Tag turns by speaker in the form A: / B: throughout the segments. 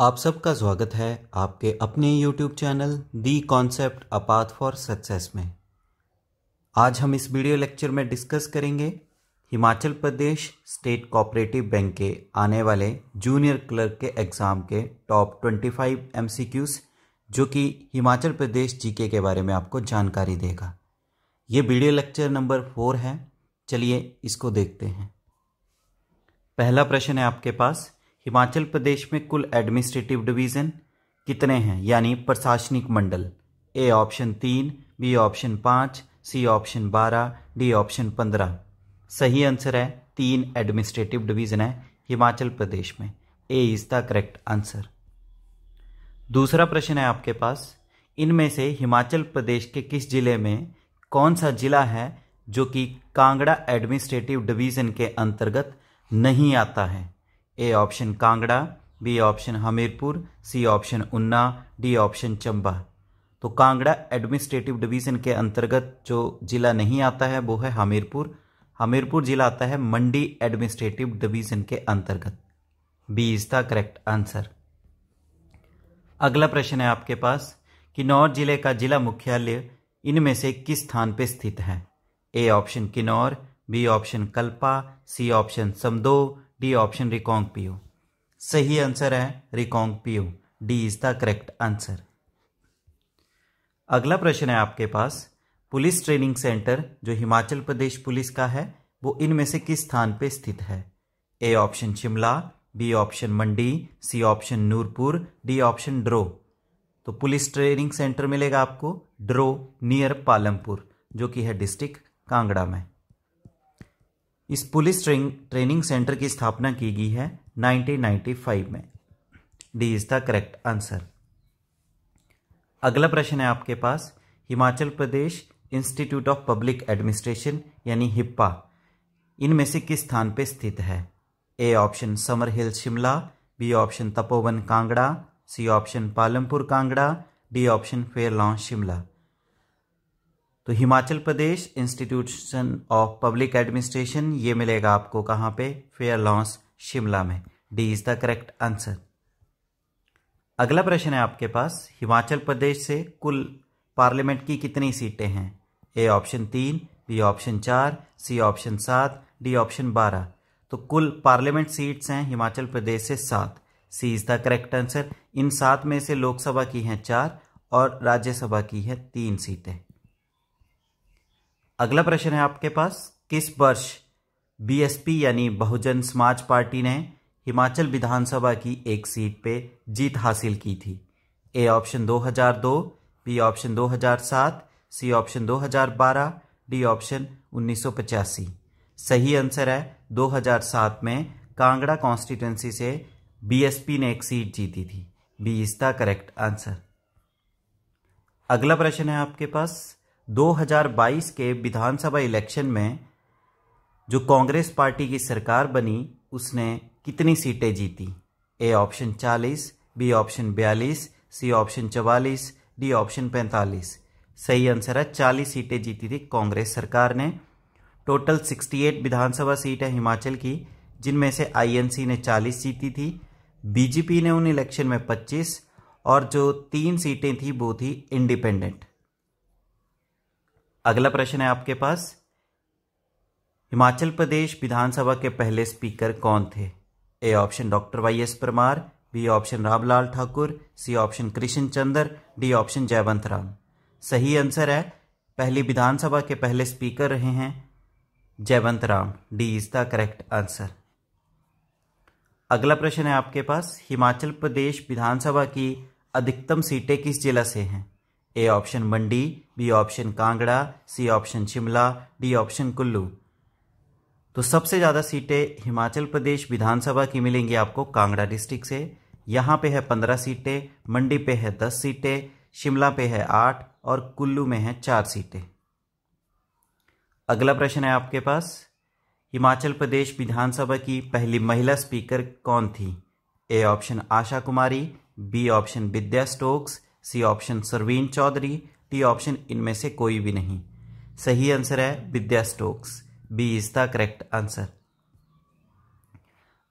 A: आप सबका स्वागत है आपके अपने YouTube चैनल दी कॉन्सेप्ट अपात फॉर सक्सेस में आज हम इस वीडियो लेक्चर में डिस्कस करेंगे Himachal Pradesh state cooperative bank के आने वाले जूनियर क्लर्क के एग्ज़ाम के टॉप 25 एमसीक्यूज जो कि हिमाचल प्रदेश जीके के बारे में आपको जानकारी देगा ये वीडियो लेक्चर नंबर फोर है चलिए इसको देखते हैं पहला प्रश्न है आपके पास हिमाचल प्रदेश में कुल एडमिनिस्ट्रेटिव डिवीज़न कितने हैं यानी प्रशासनिक मंडल ए ऑप्शन तीन बी ऑप्शन पाँच सी ऑप्शन बारह डी ऑप्शन पंद्रह सही आंसर है तीन एडमिनिस्ट्रेटिव डिवीज़न है हिमाचल प्रदेश में A is the correct answer दूसरा प्रश्न है आपके पास इनमें से हिमाचल प्रदेश के किस जिले में कौन सा जिला है जो कि कांगड़ा एडमिनिस्ट्रेटिव डिवीज़न के अंतर्गत नहीं आता है A option Kangra B option Hamirpur C option Una D option Chamba तो कांगड़ा एडमिनिस्ट्रेटिव डिवीज़न के अंतर्गत जो जिला नहीं आता है वो है हमीरपुर हमीरपुर जिला आता है मंडी एडमिनिस्ट्रेटिव डिवीज़न के अंतर्गत B is the correct answer अगला प्रश्न है आपके पास किन्नौर जिले का जिला मुख्यालय इनमें से किस स्थान पर स्थित है A option Kinnaur B option Kalpa C option Samdo D option Reckong Peo सही आंसर है Reckong Peo D is the correct answer अगला प्रश्न है आपके पास पुलिस ट्रेनिंग सेंटर जो हिमाचल प्रदेश पुलिस का है वो इनमें से किस स्थान पे स्थित है A option Shimla B option Mandi C option Nurpur D option Daroh तो पुलिस ट्रेनिंग सेंटर मिलेगा आपको ड्रो नियर पालमपुर जो कि है डिस्ट्रिक्ट कांगड़ा में इस पुलिस ट्रेन ट्रेनिंग सेंटर की स्थापना की गई है 1995 में D is the correct answer अगला प्रश्न है आपके पास Himachal Pradesh institute of public administration यानी हिप्पा इनमें से किस स्थान पर स्थित है A option Summer Hill Shimla B option Tapovan Kangra C option Palampur Kangra D option Fair Lawns Shimla तो Himachal Pradesh institution of public administration ये मिलेगा आपको कहाँ पे फेयर लॉन्स शिमला में D is the correct answer अगला प्रश्न है आपके पास हिमाचल प्रदेश से कुल पार्लियामेंट की कितनी सीटें हैं ए ऑप्शन तीन बी ऑप्शन चार सी ऑप्शन सात डी ऑप्शन बारह तो कुल पार्लियामेंट सीट्स हैं हिमाचल प्रदेश से सात C is the correct answer इन सात में से लोकसभा की हैं चार और राज्यसभा की है तीन सीटें अगला प्रश्न है आपके पास किस वर्ष बीएसपी यानी बहुजन समाज पार्टी ने हिमाचल विधानसभा की एक सीट पे जीत हासिल की थी A option 2002, B option 2007, C option 2012, D option 1985। सही आंसर है 2007 में कांगड़ा कॉन्स्टिट्यूंसी से बीएसपी ने एक सीट जीती थी B is the correct answer अगला प्रश्न है आपके पास 2022 के विधानसभा इलेक्शन में जो कांग्रेस पार्टी की सरकार बनी उसने कितनी सीटें जीती A option 40, B option 42, C option 44, D option 45। सही आंसर है 40 सीटें जीती थी कांग्रेस सरकार ने टोटल 68 विधानसभा सीट है हिमाचल की जिनमें से आईएनसी ने 40 जीती थी बीजेपी ने उन इलेक्शन में 25 और जो तीन सीटें थी वो थी इंडिपेंडेंट अगला प्रश्न है आपके पास हिमाचल प्रदेश विधानसभा के पहले स्पीकर कौन थे A option doctor Y S Parmar B option Ramlal Thakur C option Krishna Chandra D option Jaiwant Ram सही आंसर है पहली विधानसभा के पहले स्पीकर रहे हैं Jaiwant Ram D is the correct answer अगला प्रश्न है आपके पास हिमाचल प्रदेश विधानसभा की अधिकतम सीटें किस जिला से हैं A option Mandi B option Kangra C option Shimla D option Kullu तो सबसे ज़्यादा सीटें हिमाचल प्रदेश विधानसभा की मिलेंगी आपको कांगड़ा डिस्ट्रिक्ट से यहां पे है पंद्रह सीटें मंडी पे है दस सीटें शिमला पे है आठ और कुल्लू में है चार सीटें अगला प्रश्न है आपके पास हिमाचल प्रदेश विधानसभा की पहली महिला स्पीकर कौन थी A option Asha Kumari B option Vidya Stokes C option Sarveen Chaudhary D option इनमें से कोई भी नहीं सही आंसर है Vidya Stokes B is the correct answer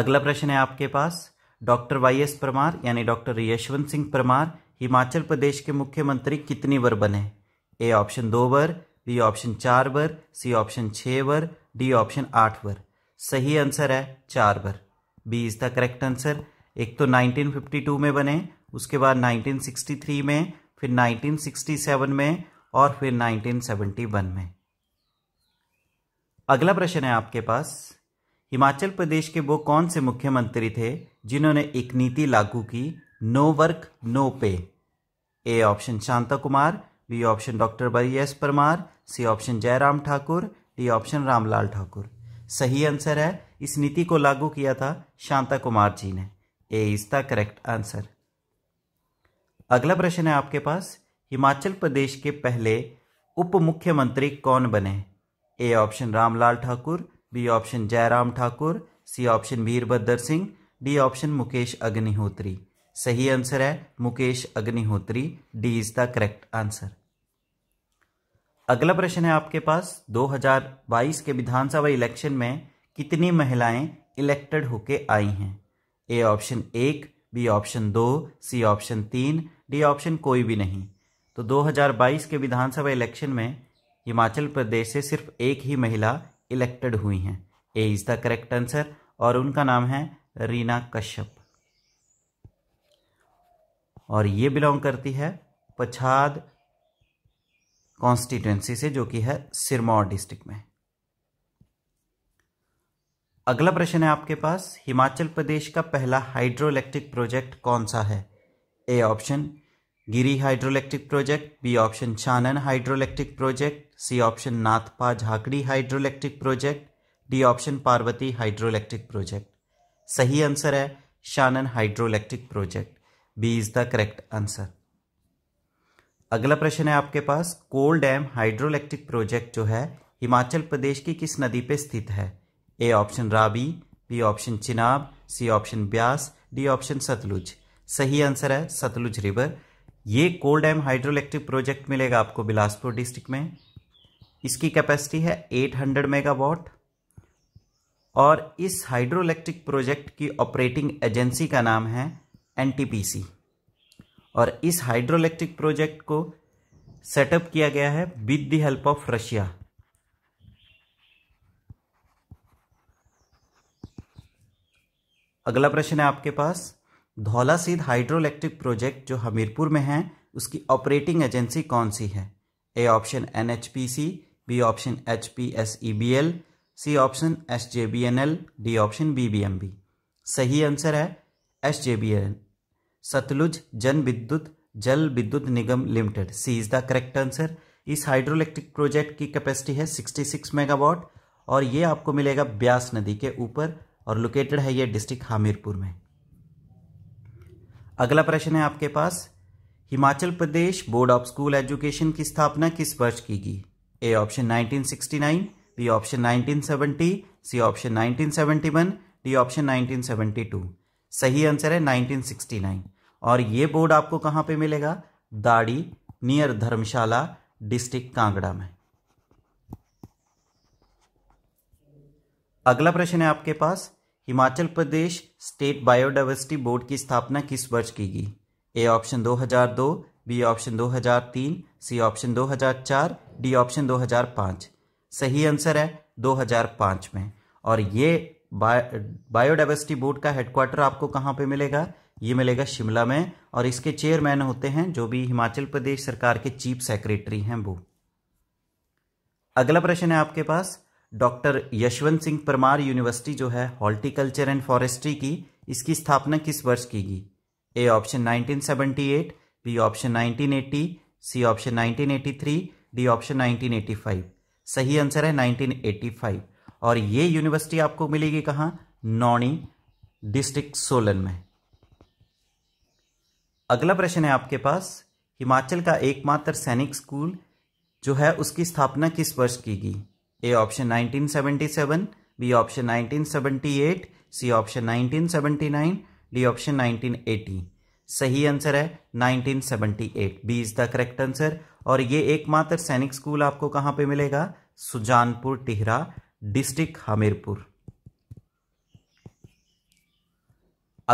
A: अगला प्रश्न है आपके पास डॉक्टर वाई एस परमार यानी डॉक्टर यशवंत सिंह परमार हिमाचल प्रदेश के मुख्यमंत्री कितनी बार बने ए ऑप्शन दो बार बी ऑप्शन चार बार सी ऑप्शन छः बार डी ऑप्शन आठ बार सही आंसर है चार बार B is the correct answer एक तो 1952 में बने उसके बाद 1963 में फिर 1967 में और फिर 1971 में अगला प्रश्न है आपके पास हिमाचल प्रदेश के वो कौन से मुख्यमंत्री थे जिन्होंने एक नीति लागू की no work no pay A option Shanta Kumar B option doctor बरी S Parmar C option Jairam Thakur D option Ramlal Thakur सही आंसर है इस नीति को लागू किया था शांता कुमार जी ने A is the correct answer अगला प्रश्न है आपके पास हिमाचल प्रदेश के पहले उप मुख्यमंत्री कौन बने A option Ramlal Thakur B option Jairam Thakur C option Virbhadra Singh D option Mukesh Agnihotri सही आंसर है Mukesh Agnihotri D is the correct answer अगला प्रश्न है आपके पास 2022 के विधानसभा इलेक्शन में कितनी महिलाएं इलेक्टेड होके आई हैं ए ऑप्शन एक बी ऑप्शन दो सी ऑप्शन तीन डी ऑप्शन कोई भी नहीं तो 2022 के विधानसभा इलेक्शन में हिमाचल प्रदेश से सिर्फ एक ही महिला इलेक्टेड हुई हैं A is the correct answer और उनका नाम है रीना कश्यप और ये बिलोंग करती है पछाद कॉन्स्टिट्युएंसी से जो कि है सिरमौर डिस्ट्रिक्ट में अगला प्रश्न है आपके पास हिमाचल प्रदेश का पहला हाइड्रो इलेक्ट्रिक प्रोजेक्ट कौन सा है A option Giri hydroelectric project B option Chanan hydroelectric project C option Nathpa Jhakri hydroelectric project D option Parvati hydroelectric project सही आंसर है Shanan hydroelectric project B is the correct answer अगला प्रश्न है आपके पास Kol dam hydroelectric project जो है हिमाचल प्रदेश की किस नदी पे स्थित है A option Ravi B option Chenab C option Beas D option Sutlej सही आंसर है सतलुज रिवर ये Kol dam hydroelectric project मिलेगा आपको बिलासपुर डिस्ट्रिक्ट में इसकी कैपेसिटी है 800 मेगावॉट और इस हाइड्रो इलेक्ट्रिक प्रोजेक्ट की ऑपरेटिंग एजेंसी का नाम है एनटीपीसी और इस हाइड्रो इलेक्ट्रिक प्रोजेक्ट को सेटअप किया गया है with the help of Russia अगला प्रश्न है आपके पास धौलासीद इलेक्ट्रिक प्रोजेक्ट जो हमीरपुर में है उसकी ऑपरेटिंग एजेंसी कौन सी है A option N H P C B option H P S E B L C option S J B N L D option B B M B सही answer है S J B N Sutlej Jan Vidyut Jal Vidyut Nigam limited C is the correct answer इस hydroelectric project की capacity है 66 megawatt और ये आपको मिलेगा ब्यास नदी के ऊपर और लोकेटेड है ये डिस्ट्रिक्ट हमीरपुर में अगला प्रश्न है आपके पास Himachal Pradesh board of school education की स्थापना किस वर्ष की गई A option 1969, B option 1970, C option 1971, D option 1972। सही आंसर है 1969 और ये बोर्ड आपको कहाँ पे मिलेगा दाड़ी नियर धर्मशाला डिस्ट्रिक्ट कांगड़ा में अगला प्रश्न है आपके पास Himachal Pradesh state biodiversity board की स्थापना किस वर्ष की गई A option 2002, B option 2003, C option 2004, D option 2005। सही आंसर है 2005 में और ये बायोडाइवर्सिटी बोर्ड का हेडक्वार्टर आपको कहाँ पे मिलेगा ये मिलेगा शिमला में और इसके चेयरमैन होते हैं जो भी हिमाचल प्रदेश सरकार के चीफ सेक्रेटरी हैं वो अगला प्रश्न है आपके पास डॉक्टर यशवंत सिंह परमार यूनिवर्सिटी जो है हॉर्टिकल्चर एंड फॉरेस्ट्री की इसकी स्थापना किस वर्ष की गई A option 1978, B option 1980, C option 1983, D option 1985। सही आंसर है 1985 और ये यूनिवर्सिटी आपको मिलेगी कहाँ नौनी डिस्ट्रिक्ट सोलन में अगला प्रश्न है आपके पास हिमाचल का एकमात्र सैनिक स्कूल जो है उसकी स्थापना किस वर्ष की गई A option 1977, B option 1978, C option 1979, D option 1980. सही आंसर है 1978. B is the correct answer और ये एकमात्र सैनिक स्कूल आपको कहाँ पे मिलेगा सुजानपुर टिहरा डिस्ट्रिक्ट हमीरपुर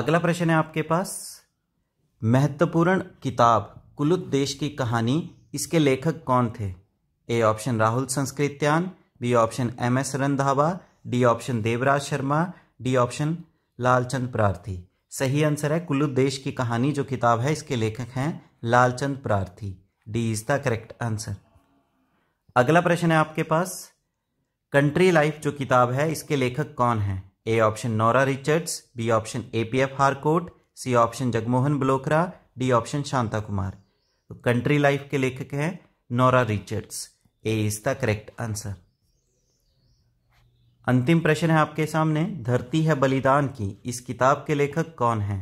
A: अगला प्रश्न है आपके पास महत्वपूर्ण किताब कुलुत देश की कहानी इसके लेखक कौन थे A option Rahul Sankrityayan B option M S Randhawa D option Devraj Sharma D option Lalchand Prarthi सही आंसर है कुल्लू देश की कहानी जो किताब है इसके लेखक हैं Lalchand Prarthi D is the correct answer अगला प्रश्न है आपके पास कंट्री लाइफ जो किताब है इसके लेखक कौन हैं A option Nora Richards B option A P F Harcourt C option Jagmohan Balokhra D option Shanta Kumar तो कंट्री लाइफ के लेखक हैं Nora Richards A is the correct answer अंतिम प्रश्न है आपके सामने धरती है बलिदान की इस किताब के लेखक कौन हैं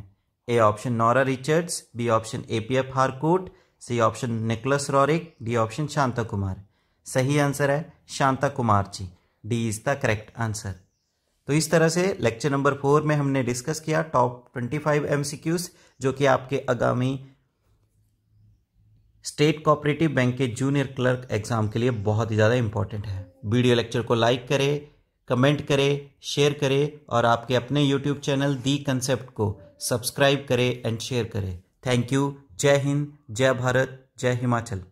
A: A option Nora Richards B option A P F Harcourt C option Nicholas Roerich D option Shanta Kumar सही आंसर है Shanta Kumar ji D is the correct answer तो इस तरह से लेक्चर नंबर फोर में हमने डिस्कस किया टॉप ट्वेंटी फाइव एम जो कि आपके आगामी स्टेट कोऑपरेटिव बैंक के जूनियर क्लर्क एग्ज़ाम के लिए बहुत ही ज़्यादा इंपॉर्टेंट है वीडियो लेक्चर को लाइक करें कमेंट करें शेयर करें और आपके अपने यूट्यूब चैनल दी कंसेप्ट को सब्सक्राइब करें एंड शेयर करें थैंक यू जय हिंद जय भारत जय हिमाचल